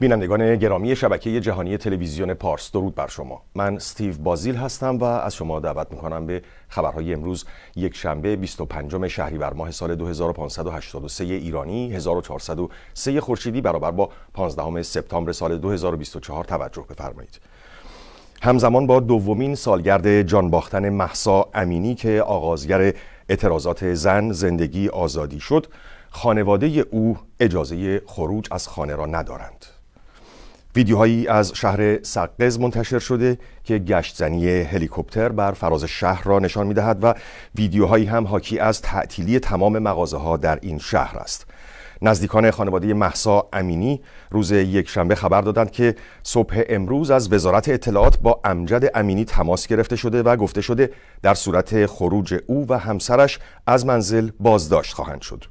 بینندگان گرامی شبکه جهانی تلویزیون پارس درود بر شما من استیو بازیل هستم و از شما دعوت میکنم به خبرهای امروز یک شنبه 25 بر ماه سال 2583 ایرانی 1403 خورشیدی برابر با 15 سپتامبر سال 2024 توجه بفرمایید همزمان با دومین سالگرد جان باختن محسا امینی که آغازگر اعتراضات زن زندگی آزادی شد خانواده او اجازه خروج از خانه را ندارند ویدیوهایی از شهر سقز منتشر شده که گشتزنی هلیکوپتر بر فراز شهر را نشان می دهد و ویدیوهایی هم حاکی از تعطیلی تمام مغازه ها در این شهر است. نزدیکان خانواده محسا امینی روز یک شنبه خبر دادند که صبح امروز از وزارت اطلاعات با امجد امینی تماس گرفته شده و گفته شده در صورت خروج او و همسرش از منزل بازداشت خواهند شد.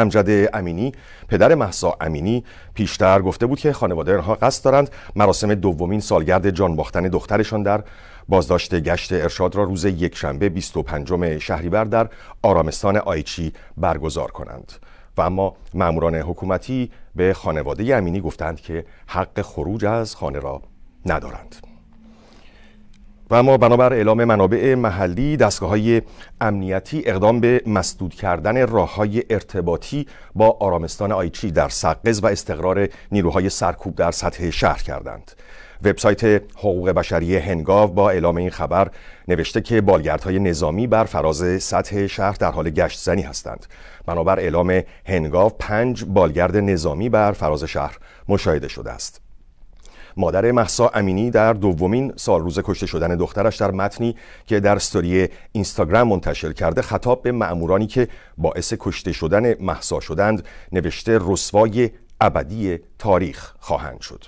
امجد امینی پدر محسا امینی پیشتر گفته بود که خانواده آنها قصد دارند مراسم دومین سالگرد جان باختن دخترشان در بازداشت گشت ارشاد را روز یکشنبه 25 شهریور در آرامستان آیچی برگزار کنند و اما ماموران حکومتی به خانواده امینی گفتند که حق خروج از خانه را ندارند و اما بنابر اعلام منابع محلی دستگاه های امنیتی اقدام به مسدود کردن راه های ارتباطی با آرامستان آیچی در سقز و استقرار نیروهای سرکوب در سطح شهر کردند وبسایت حقوق بشری هنگاو با اعلام این خبر نوشته که بالگردهای نظامی بر فراز سطح شهر در حال گشت زنی هستند بنابر اعلام هنگاو پنج بالگرد نظامی بر فراز شهر مشاهده شده است مادر محسا امینی در دومین سال روز کشته شدن دخترش در متنی که در ستوری اینستاگرام منتشر کرده خطاب به معمورانی که باعث کشته شدن محسا شدند نوشته رسوای ابدی تاریخ خواهند شد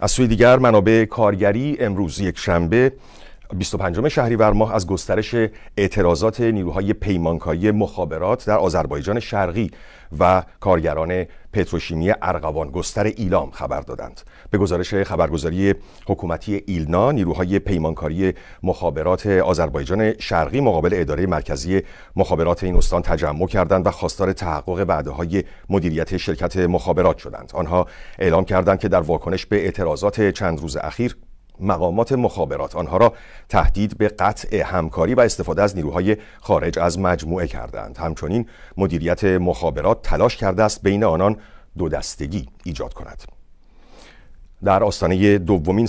از سوی دیگر منابع کارگری امروز یک شنبه 25 شهریور ماه از گسترش اعتراضات نیروهای پیمانکاری مخابرات در آذربایجان شرقی و کارگران پتروشیمی ارغوان گستر ایلام خبر دادند به گزارش خبرگزاری حکومتی ایلنا نیروهای پیمانکاری مخابرات آذربایجان شرقی مقابل اداره مرکزی مخابرات این استان تجمع کردند و خواستار تحقق وعده های مدیریت شرکت مخابرات شدند آنها اعلام کردند که در واکنش به اعتراضات چند روز اخیر مقامات مخابرات آنها را تهدید به قطع همکاری و استفاده از نیروهای خارج از مجموعه کردند همچنین مدیریت مخابرات تلاش کرده است بین آنان دو دستگی ایجاد کند در آستانه دومین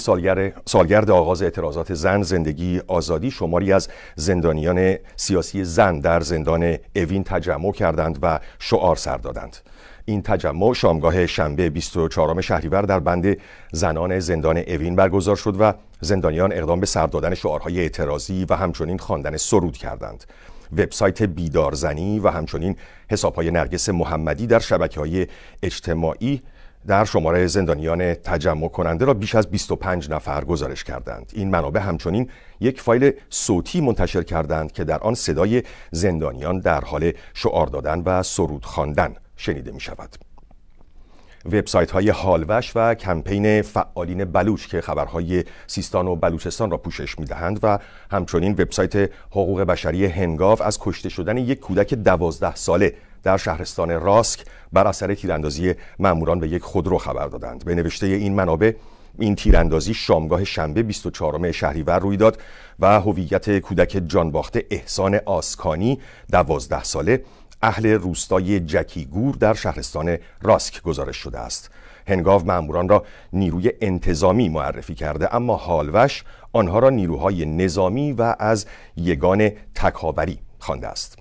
سالگرد آغاز اعتراضات زن زندگی آزادی شماری از زندانیان سیاسی زن در زندان اوین تجمع کردند و شعار سر دادند این تجمع شامگاه شنبه 24 شهریور در بند زنان زندان اوین برگزار شد و زندانیان اقدام به سر دادن شعارهای اعتراضی و همچنین خواندن سرود کردند وبسایت بیدارزنی و همچنین حسابهای نرگس محمدی در شبکه های اجتماعی در شماره زندانیان تجمع کننده را بیش از 25 نفر گزارش کردند. این منابع همچنین یک فایل صوتی منتشر کردند که در آن صدای زندانیان در حال شعار دادن و سرود خواندن شنیده می شود. وبسایت های حالوش و کمپین فعالین بلوچ که خبرهای سیستان و بلوچستان را پوشش میدهند و همچنین وبسایت حقوق بشری هنگاف از کشته شدن یک کودک دوازده ساله در شهرستان راسک بر اثر تیراندازی ماموران به یک خودرو خبر دادند به نوشته این منابع این تیراندازی شامگاه شنبه 24 شهریور روی داد و هویت کودک جانباخته احسان آسکانی دوازده ساله اهل روستای جکیگور در شهرستان راسک گزارش شده است هنگاو ماموران را نیروی انتظامی معرفی کرده اما حالوش آنها را نیروهای نظامی و از یگان تکاوری خوانده است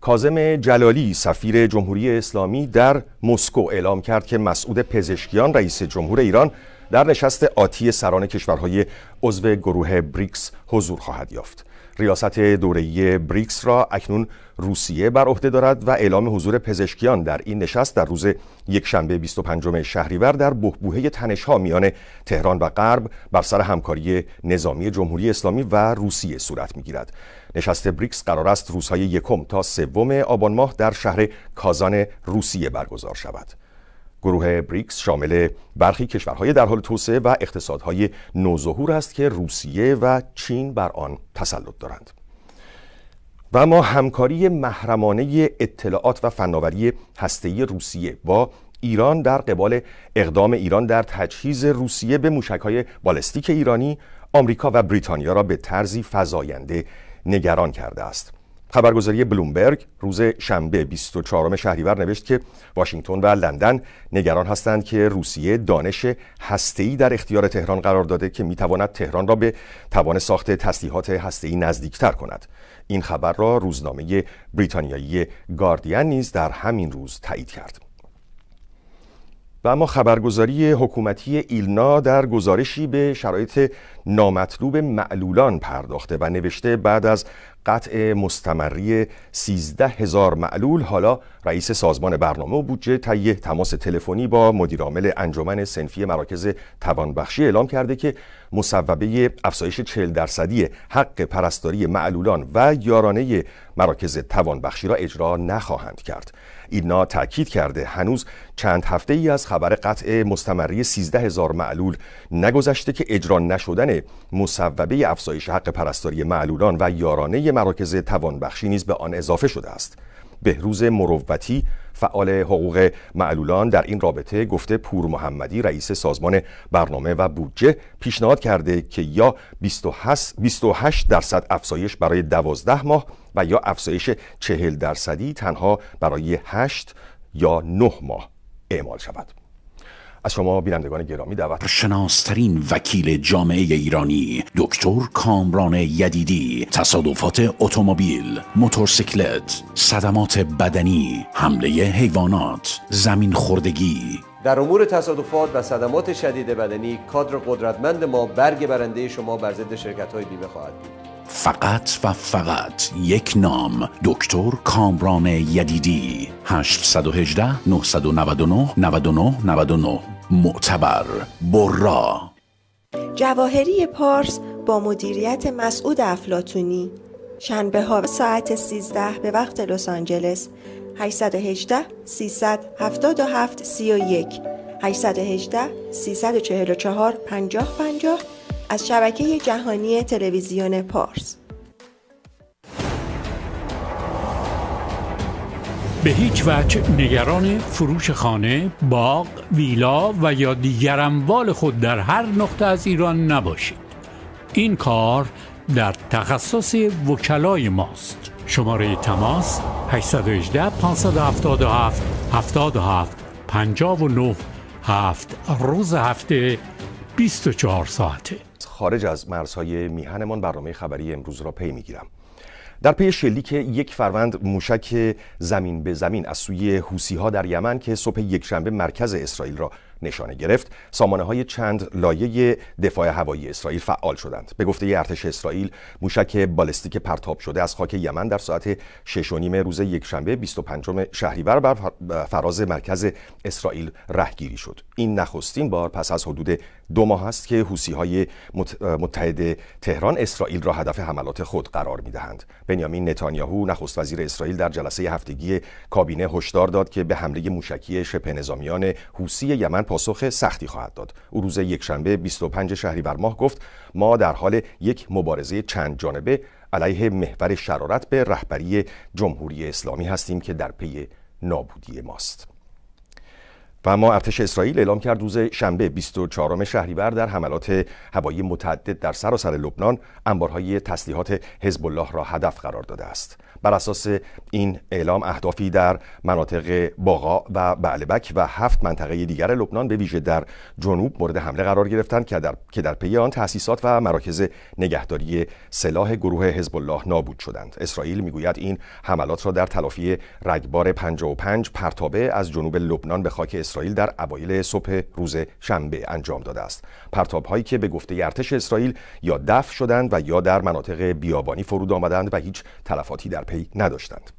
کازم جلالی سفیر جمهوری اسلامی در مسکو اعلام کرد که مسعود پزشکیان رئیس جمهور ایران در نشست آتی سران کشورهای عضو گروه بریکس حضور خواهد یافت ریاست دوره‌ای بریکس را اکنون روسیه بر عهده دارد و اعلام حضور پزشکیان در این نشست در روز یک شنبه 25 شهریور در بهبوهه تنشها میان تهران و غرب بر سر همکاری نظامی جمهوری اسلامی و روسیه صورت می‌گیرد. نشست بریکس قرار است روزهای یکم تا سوم آبان ماه در شهر کازان روسیه برگزار شود. گروه بریکس شامل برخی کشورهای در حال توسعه و اقتصادهای نوظهور است که روسیه و چین بر آن تسلط دارند و ما همکاری محرمانه اطلاعات و فناوری هسته‌ای روسیه با ایران در قبال اقدام ایران در تجهیز روسیه به موشک‌های بالستیک ایرانی آمریکا و بریتانیا را به طرزی فزاینده نگران کرده است خبرگزاری بلومبرگ روز شنبه 24 شهریور نوشت که واشنگتن و لندن نگران هستند که روسیه دانش هسته‌ای در اختیار تهران قرار داده که میتواند تهران را به توان ساخت تسلیحات هسته‌ای نزدیکتر کند این خبر را روزنامه بریتانیایی گاردین نیز در همین روز تایید کرد و اما خبرگزاری حکومتی ایلنا در گزارشی به شرایط نامطلوب معلولان پرداخته و نوشته بعد از قطع مستمری 13 هزار معلول حالا رئیس سازمان برنامه و بودجه طی تماس تلفنی با مدیرعامل انجمن سنفی مراکز توانبخشی اعلام کرده که مصوبه افزایش 40 درصدی حق پرستاری معلولان و یارانه مراکز توانبخشی را اجرا نخواهند کرد اینا تاکید کرده هنوز چند هفته ای از خبر قطع مستمری 13 هزار معلول نگذشته که اجرا نشدن مصوبه افزایش حق پرستاری معلولان و یارانه مراکز توانبخشی نیز به آن اضافه شده است بهروز مروتی فعال حقوق معلولان در این رابطه گفته پور محمدی رئیس سازمان برنامه و بودجه پیشنهاد کرده که یا 28 درصد افزایش برای 12 ماه و یا افزایش 40 درصدی تنها برای 8 یا 9 ماه اعمال شود از شما بینندگان گرامی دعوت شناسترین وکیل جامعه ایرانی دکتر کامران یدیدی تصادفات اتومبیل موتورسیکلت صدمات بدنی حمله حیوانات زمین خوردگی در امور تصادفات و صدمات شدید بدنی کادر قدرتمند ما برگ برنده شما بر ضد شرکت های بیمه خواهد بود فقط و فقط یک نام دکتر کامران یدیدی 818 999 99 99 معتبر برا جواهری پارس با مدیریت مسعود افلاتونی شنبه ها ساعت 13 به وقت لس آنجلس 818 377 31 818 344 50 از شبکه جهانی تلویزیون پارس به هیچ وجه نگران فروش خانه، باغ، ویلا و یا دیگر اموال خود در هر نقطه از ایران نباشید. این کار در تخصص وکلای ماست. شماره تماس 818 577 77 59 7 روز هفته 24 ساعته خارج از مرزهای میهنمان برنامه خبری امروز را پی میگیرم در پی شلیک یک فروند موشک زمین به زمین از سوی حوسی ها در یمن که صبح یکشنبه مرکز اسرائیل را نشانه گرفت سامانه های چند لایه دفاع هوایی اسرائیل فعال شدند به گفته ارتش اسرائیل موشک بالستیک پرتاب شده از خاک یمن در ساعت 6 نیم روز یکشنبه 25 شهریور بر فراز مرکز اسرائیل رهگیری شد این نخستین بار پس از حدود دو ماه است که حوسی های متحد تهران اسرائیل را هدف حملات خود قرار می دهند. بنیامین نتانیاهو نخست وزیر اسرائیل در جلسه هفتگی کابینه هشدار داد که به حمله موشکی شبه نظامیان حوسی یمن پاسخ سختی خواهد داد. او روز یکشنبه 25 شهریور ماه گفت ما در حال یک مبارزه چند جانبه علیه محور شرارت به رهبری جمهوری اسلامی هستیم که در پی نابودی ماست. و اما ارتش اسرائیل اعلام کرد روز شنبه 24 شهریور در حملات هوایی متعدد در سراسر سر لبنان انبارهای تسلیحات حزب الله را هدف قرار داده است بر اساس این اعلام اهدافی در مناطق باغا و بعلبک و هفت منطقه دیگر لبنان به ویژه در جنوب مورد حمله قرار گرفتند که در که در پی آن تاسیسات و مراکز نگهداری سلاح گروه حزب الله نابود شدند اسرائیل میگوید این حملات را در تلافی رگبار 55 پرتابه از جنوب لبنان به خاک اسرائیل در اوایل صبح روز شنبه انجام داده است پرتاب هایی که به گفته ارتش اسرائیل یا دفع شدند و یا در مناطق بیابانی فرود آمدند و هیچ تلفاتی در پی نداشتند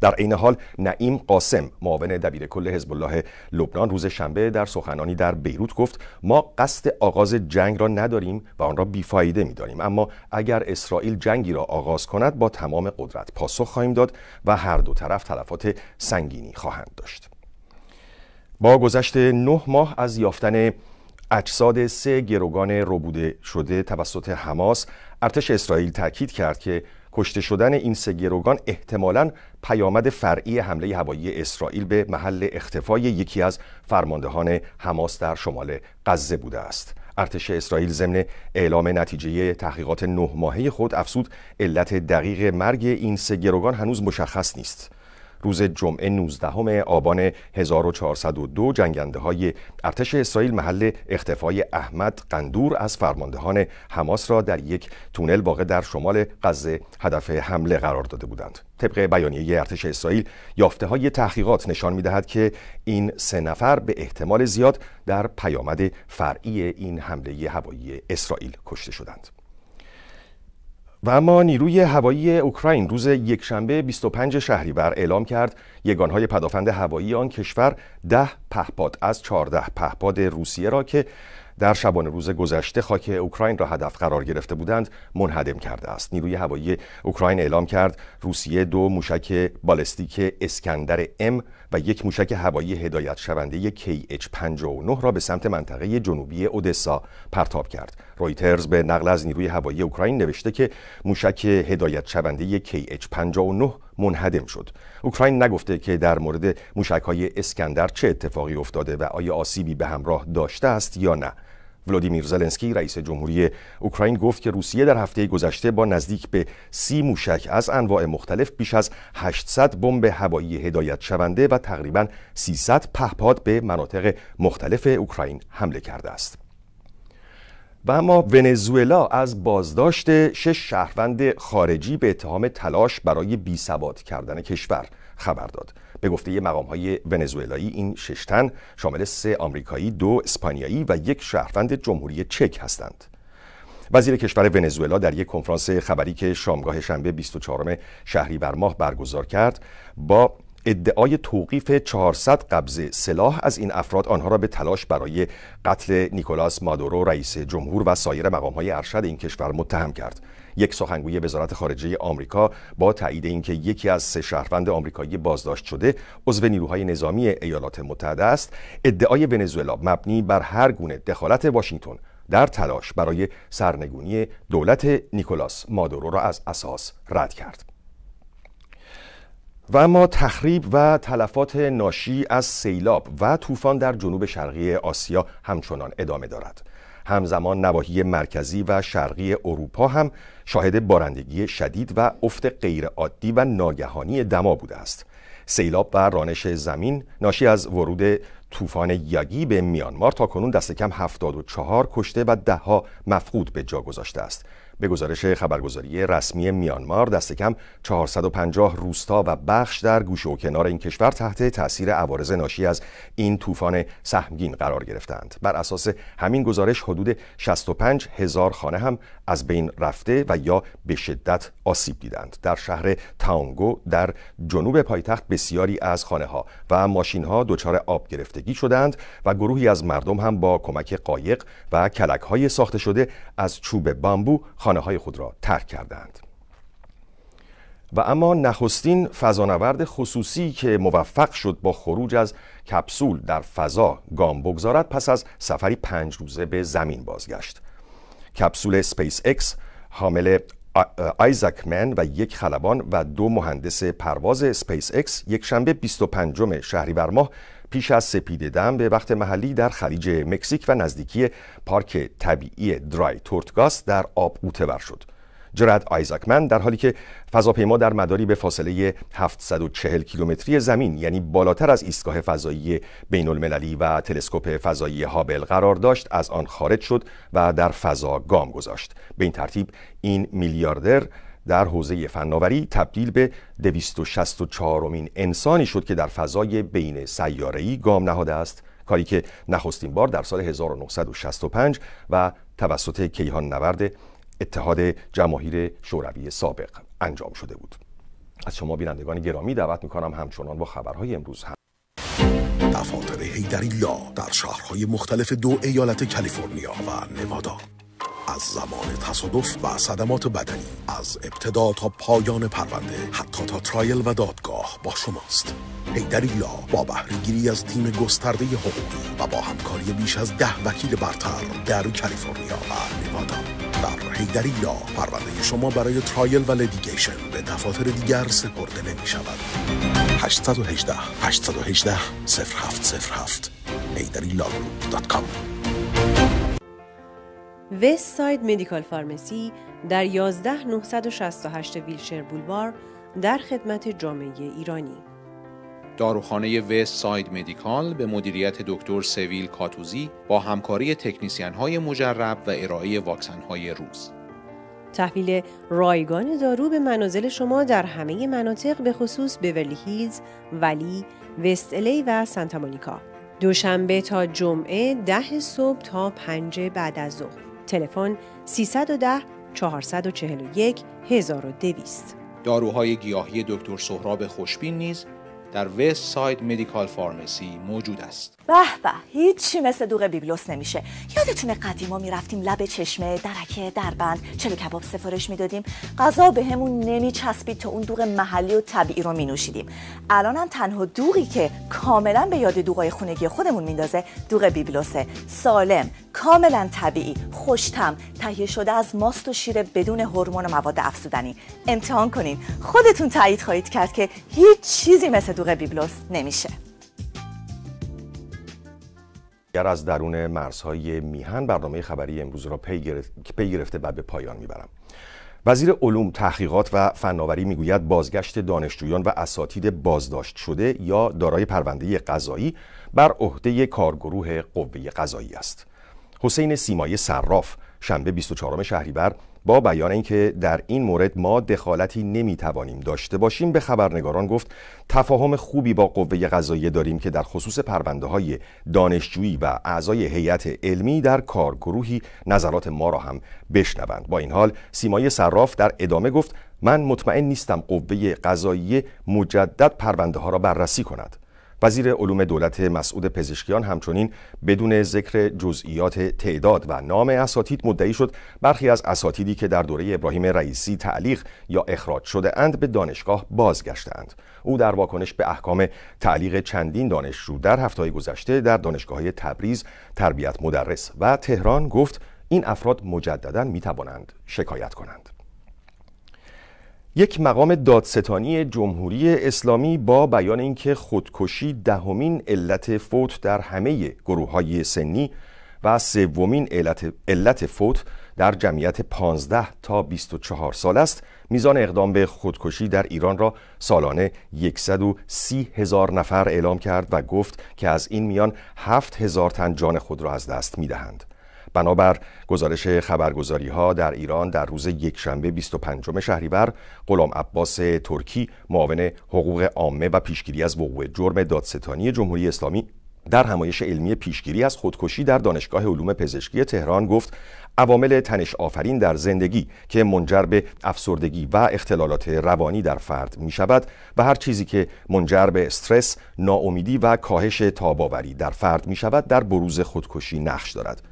در عین حال نعیم قاسم معاون دبیر کل حزب الله لبنان روز شنبه در سخنانی در بیروت گفت ما قصد آغاز جنگ را نداریم و آن را بیفایده میدانیم اما اگر اسرائیل جنگی را آغاز کند با تمام قدرت پاسخ خواهیم داد و هر دو طرف تلفات سنگینی خواهند داشت با گذشت نه ماه از یافتن اجساد سه گروگان روبوده شده توسط حماس ارتش اسرائیل تاکید کرد که کشته شدن این سه گروگان احتمالا پیامد فرعی حمله هوایی اسرائیل به محل اختفای یکی از فرماندهان حماس در شمال غزه بوده است ارتش اسرائیل ضمن اعلام نتیجه تحقیقات نه ماهه خود افسود علت دقیق مرگ این سه گروگان هنوز مشخص نیست روز جمعه 19 آبان 1402 جنگنده های ارتش اسرائیل محل اختفای احمد قندور از فرماندهان حماس را در یک تونل واقع در شمال غزه هدف حمله قرار داده بودند طبق بیانیه ارتش اسرائیل یافته های تحقیقات نشان می دهد که این سه نفر به احتمال زیاد در پیامد فرعی این حمله هوایی اسرائیل کشته شدند و اما نیروی هوایی اوکراین روز یکشنبه 25 شهریور اعلام کرد یگانهای پدافند هوایی آن کشور ده پهپاد از 14 پهپاد روسیه را که در شبان روز گذشته خاک اوکراین را هدف قرار گرفته بودند منهدم کرده است نیروی هوایی اوکراین اعلام کرد روسیه دو موشک بالستیک اسکندر ام و یک موشک هوایی هدایت شونده KH-59 را به سمت منطقه جنوبی اودسا پرتاب کرد. رویترز به نقل از نیروی هوایی اوکراین نوشته که موشک هدایت شونده KH-59 منهدم شد. اوکراین نگفته که در مورد های اسکندر چه اتفاقی افتاده و آیا آسیبی به همراه داشته است یا نه. ولادیمیر زلنسکی رئیس جمهوری اوکراین گفت که روسیه در هفته گذشته با نزدیک به سی موشک از انواع مختلف بیش از 800 بمب هوایی هدایت شونده و تقریبا 300 پهپاد به مناطق مختلف اوکراین حمله کرده است. و اما ونزوئلا از بازداشت شش شهروند خارجی به اتهام تلاش برای سواد کردن کشور خبر داد. به گفته مقام های ونزوئلایی این شش تن شامل سه آمریکایی، دو اسپانیایی و یک شهروند جمهوری چک هستند. وزیر کشور ونزوئلا در یک کنفرانس خبری که شامگاه شنبه 24 شهریور ماه برگزار کرد با ادعای توقیف 400 قبض سلاح از این افراد آنها را به تلاش برای قتل نیکولاس مادورو رئیس جمهور و سایر های ارشد این کشور متهم کرد یک سخنگوی وزارت خارجه آمریکا با تایید اینکه یکی از سه شهروند آمریکایی بازداشت شده عضو نیروهای نظامی ایالات متحده است ادعای ونزوئلا مبنی بر هر گونه دخالت واشنگتن در تلاش برای سرنگونی دولت نیکولاس مادورو را از اساس رد کرد و اما تخریب و تلفات ناشی از سیلاب و طوفان در جنوب شرقی آسیا همچنان ادامه دارد. همزمان نواحی مرکزی و شرقی اروپا هم شاهد بارندگی شدید و افت غیرعادی و ناگهانی دما بوده است سیلاب و رانش زمین ناشی از ورود طوفان یاگی به میانمار تا کنون دست کم 74 کشته و دهها مفقود به جا گذاشته است به گزارش خبرگزاری رسمی میانمار دست کم 450 روستا و بخش در گوش و کنار این کشور تحت تاثیر عوارض ناشی از این طوفان سهمگین قرار گرفتند بر اساس همین گزارش حدود 65 هزار خانه هم از بین رفته و یا به شدت آسیب دیدند در شهر تاونگو در جنوب پایتخت بسیاری از خانه ها و ماشین ها دچار آب گرفتگی شدند و گروهی از مردم هم با کمک قایق و کلک های ساخته شده از چوب بامبو خانه خانه های خود را ترک کردند و اما نخستین فضانورد خصوصی که موفق شد با خروج از کپسول در فضا گام بگذارد پس از سفری پنج روزه به زمین بازگشت کپسول سپیس اکس حامل آیزک من و یک خلبان و دو مهندس پرواز سپیس اکس یک شنبه 25 شهریور ماه پیش از سپید دم به وقت محلی در خلیج مکزیک و نزدیکی پارک طبیعی درای تورتگاس در آب اوتور شد. جرد آیزاکمن در حالی که فضاپیما در مداری به فاصله 740 کیلومتری زمین یعنی بالاتر از ایستگاه فضایی بین المللی و تلسکوپ فضایی هابل قرار داشت از آن خارج شد و در فضا گام گذاشت به این ترتیب این میلیاردر در حوزه فناوری تبدیل به 264 مین انسانی شد که در فضای بین سیاره‌ای گام نهاده است کاری که نخستین بار در سال 1965 و توسط کیهان نورد اتحاد جماهیر شوروی سابق انجام شده بود از شما بینندگان گرامی دعوت میکنم همچنان با خبرهای امروز هم دفاتر هیدری لا در شهرهای مختلف دو ایالت کالیفرنیا و نوادا از زمان تصادف و صدمات بدنی از ابتدا تا پایان پرونده حتی تا ترایل و دادگاه با شماست لا با بهرهگیری از تیم گسترده حقوقی و با همکاری بیش از ده وکیل برتر در کالیفرنیا و نوادا در لا، پرونده شما برای ترایل و لدیگیشن به دفاتر دیگر سپرده نمی شود 818 818 0707 هیدریلا وست ساید مدیکال فارمسی در 11968 ویلشر بولوار در خدمت جامعه ایرانی داروخانه وست ساید مدیکال به مدیریت دکتر سویل کاتوزی با همکاری تکنیسیان های مجرب و ارائه واکسن های روز تحویل رایگان دارو به منازل شما در همه مناطق به خصوص بیورلی هیلز، ولی، وست الی و سانتا مونیکا. دوشنبه تا جمعه ده صبح تا پنج بعد از ظهر. تلفن 310 441 1200 داروهای گیاهی دکتر سهراب خوشبین نیز در وست ساید مدیکال فارمسی موجود است به به هیچی مثل دوغ بیبلوس نمیشه یادتونه قدیما میرفتیم لب چشمه درکه دربند چلو کباب سفارش میدادیم غذا بهمون همون نمیچسبید تا اون دوغ محلی و طبیعی رو مینوشیدیم الانم تنها دوغی که کاملا به یاد دوغای خونگی خودمون میندازه دوغ بیبلوسه سالم کاملا طبیعی خوشتم تهیه شده از ماست و شیر بدون هورمون و مواد افزودنی امتحان کنین خودتون تایید خواهید کرد که هیچ چیزی مثل دوغ بیبلوس نمیشه اگر از درون مرزهای میهن برنامه خبری امروز را پی گرفته و به پایان میبرم وزیر علوم تحقیقات و فناوری میگوید بازگشت دانشجویان و اساتید بازداشت شده یا دارای پرونده قضایی بر عهده کارگروه قوه قضایی است حسین سیمای صراف شنبه 24 شهریور با بیان اینکه در این مورد ما دخالتی نمیتوانیم داشته باشیم به خبرنگاران گفت تفاهم خوبی با قوه قضاییه داریم که در خصوص پرونده های دانشجویی و اعضای هیئت علمی در کارگروهی نظرات ما را هم بشنوند با این حال سیمای صراف در ادامه گفت من مطمئن نیستم قوه قضاییه مجدد پرونده ها را بررسی کند وزیر علوم دولت مسعود پزشکیان همچنین بدون ذکر جزئیات تعداد و نام اساتید مدعی شد برخی از اساتیدی که در دوره ابراهیم رئیسی تعلیق یا اخراج شده اند به دانشگاه بازگشتند او در واکنش به احکام تعلیق چندین دانشجو در هفته گذشته در دانشگاه تبریز تربیت مدرس و تهران گفت این افراد مجددا می توانند شکایت کنند یک مقام دادستانی جمهوری اسلامی با بیان اینکه خودکشی دهمین علت فوت در همه گروه های سنی و سومین علت, علت فوت در جمعیت 15 تا 24 سال است میزان اقدام به خودکشی در ایران را سالانه 130 هزار نفر اعلام کرد و گفت که از این میان 7 هزار تن جان خود را از دست دهند. بنابر گزارش خبرگزاری ها در ایران در روز یکشنبه 25 شهریور غلام عباس ترکی معاون حقوق عامه و پیشگیری از وقوع جرم دادستانی جمهوری اسلامی در همایش علمی پیشگیری از خودکشی در دانشگاه علوم پزشکی تهران گفت عوامل تنش آفرین در زندگی که منجر به افسردگی و اختلالات روانی در فرد می شود و هر چیزی که منجر به استرس، ناامیدی و کاهش تاباوری در فرد می شود در بروز خودکشی نقش دارد.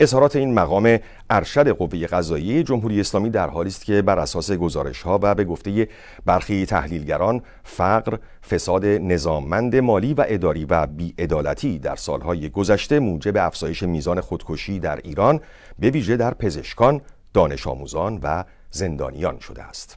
اظهارات این مقام ارشد قوه قضاییه جمهوری اسلامی در حالی است که بر اساس گزارش ها و به گفته برخی تحلیلگران فقر، فساد نظاممند مالی و اداری و بیعدالتی در سالهای گذشته موجب افزایش میزان خودکشی در ایران به ویژه در پزشکان، دانش آموزان و زندانیان شده است.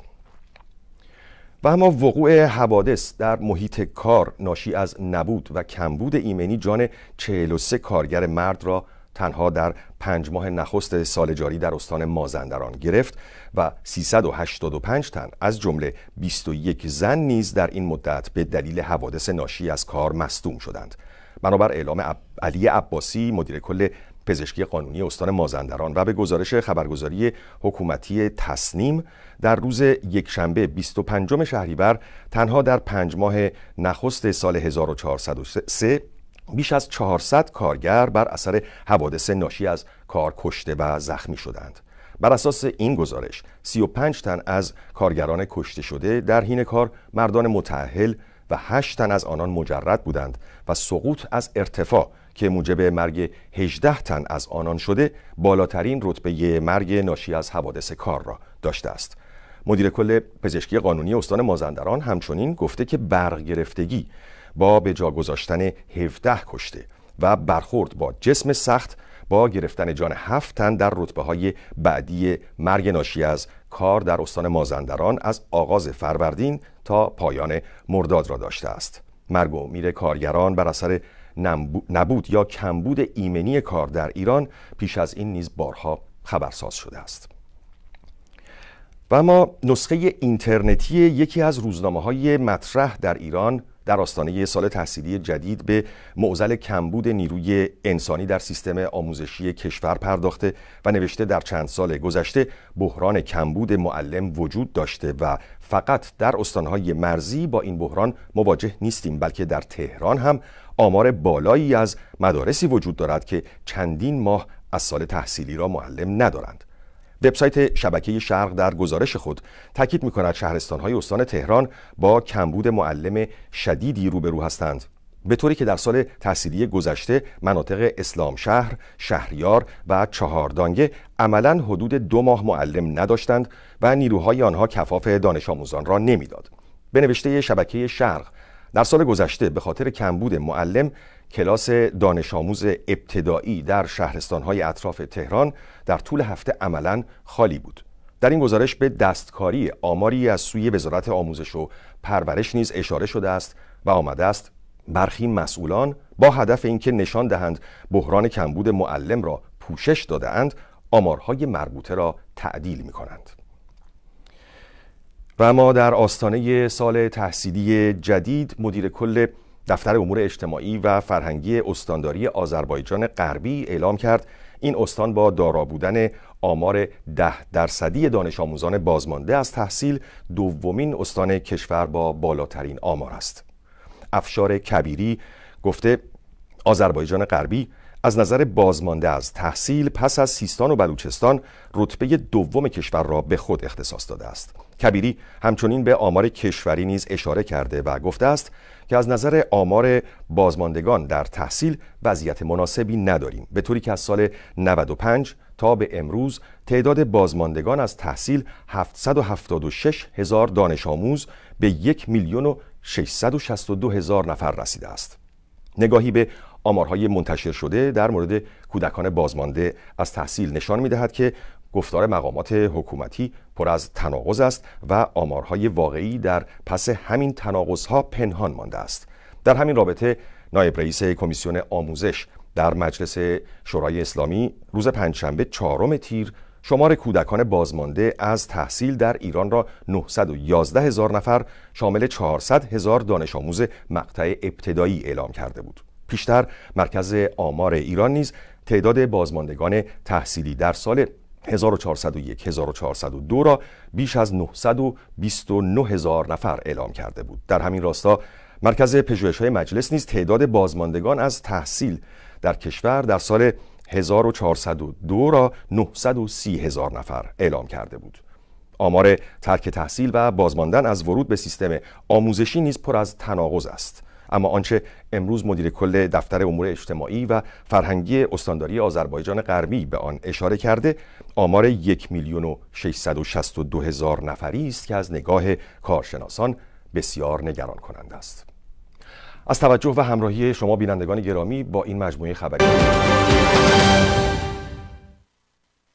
و اما وقوع حوادث در محیط کار ناشی از نبود و کمبود ایمنی جان 43 کارگر مرد را تنها در پنج ماه نخست سال جاری در استان مازندران گرفت و 385 تن از جمله 21 زن نیز در این مدت به دلیل حوادث ناشی از کار مصدوم شدند بنابر اعلام علی عباسی مدیر کل پزشکی قانونی استان مازندران و به گزارش خبرگزاری حکومتی تسنیم در روز یکشنبه 25 شهریور تنها در پنج ماه نخست سال 1403 بیش از 400 کارگر بر اثر حوادث ناشی از کار کشته و زخمی شدند. بر اساس این گزارش 35 تن از کارگران کشته شده در حین کار مردان متعهل و 8 تن از آنان مجرد بودند و سقوط از ارتفاع که موجب مرگ 18 تن از آنان شده بالاترین رتبه مرگ ناشی از حوادث کار را داشته است. مدیر کل پزشکی قانونی استان مازندران همچنین گفته که برق گرفتگی با به جا گذاشتن 17 کشته و برخورد با جسم سخت با گرفتن جان هفتن تن در رتبه های بعدی مرگ ناشی از کار در استان مازندران از آغاز فروردین تا پایان مرداد را داشته است مرگ و میر کارگران بر اثر نبود یا کمبود ایمنی کار در ایران پیش از این نیز بارها خبرساز شده است و اما نسخه اینترنتی یکی از روزنامه های مطرح در ایران در آستانه یه سال تحصیلی جدید به معضل کمبود نیروی انسانی در سیستم آموزشی کشور پرداخته و نوشته در چند سال گذشته بحران کمبود معلم وجود داشته و فقط در استانهای مرزی با این بحران مواجه نیستیم بلکه در تهران هم آمار بالایی از مدارسی وجود دارد که چندین ماه از سال تحصیلی را معلم ندارند وبسایت شبکه شرق در گزارش خود تاکید میکند های استان تهران با کمبود معلم شدیدی روبرو هستند به طوری که در سال تحصیلی گذشته مناطق اسلام شهر، شهریار و چهاردانگه عملا حدود دو ماه معلم نداشتند و نیروهای آنها کفاف دانش آموزان را نمیداد. به نوشته شبکه شرق در سال گذشته به خاطر کمبود معلم کلاس دانش آموز ابتدایی در شهرستانهای اطراف تهران در طول هفته عملا خالی بود در این گزارش به دستکاری آماری از سوی وزارت آموزش و پرورش نیز اشاره شده است و آمده است برخی مسئولان با هدف اینکه نشان دهند بحران کمبود معلم را پوشش دادهاند آمارهای مربوطه را تعدیل می کنند. و ما در آستانه سال تحصیلی جدید مدیر کل دفتر امور اجتماعی و فرهنگی استانداری آذربایجان غربی اعلام کرد این استان با دارا بودن آمار ده درصدی دانش آموزان بازمانده از تحصیل دومین استان کشور با بالاترین آمار است افشار کبیری گفته آذربایجان غربی از نظر بازمانده از تحصیل پس از سیستان و بلوچستان رتبه دوم کشور را به خود اختصاص داده است کبیری همچنین به آمار کشوری نیز اشاره کرده و گفته است که از نظر آمار بازماندگان در تحصیل وضعیت مناسبی نداریم به طوری که از سال 95 تا به امروز تعداد بازماندگان از تحصیل 776 هزار دانش آموز به 1 میلیون و هزار نفر رسیده است نگاهی به آمارهای منتشر شده در مورد کودکان بازمانده از تحصیل نشان می دهد که گفتار مقامات حکومتی پر از تناقض است و آمارهای واقعی در پس همین تناقضها پنهان مانده است در همین رابطه نایب رئیس کمیسیون آموزش در مجلس شورای اسلامی روز پنجشنبه چهارم تیر شمار کودکان بازمانده از تحصیل در ایران را 911 هزار نفر شامل 400 هزار دانش آموز مقطع ابتدایی اعلام کرده بود. پیشتر مرکز آمار ایران نیز تعداد بازماندگان تحصیلی در سال 1401 1402 را بیش از 929 هزار نفر اعلام کرده بود در همین راستا مرکز پژوهش های مجلس نیز تعداد بازماندگان از تحصیل در کشور در سال 1402 را 930 هزار نفر اعلام کرده بود آمار ترک تحصیل و بازماندن از ورود به سیستم آموزشی نیز پر از تناقض است اما آنچه امروز مدیر کل دفتر امور اجتماعی و فرهنگی استانداری آذربایجان غربی به آن اشاره کرده آمار یک میلیون و دو هزار نفری است که از نگاه کارشناسان بسیار نگران کنند است از توجه و همراهی شما بینندگان گرامی با این مجموعه خبری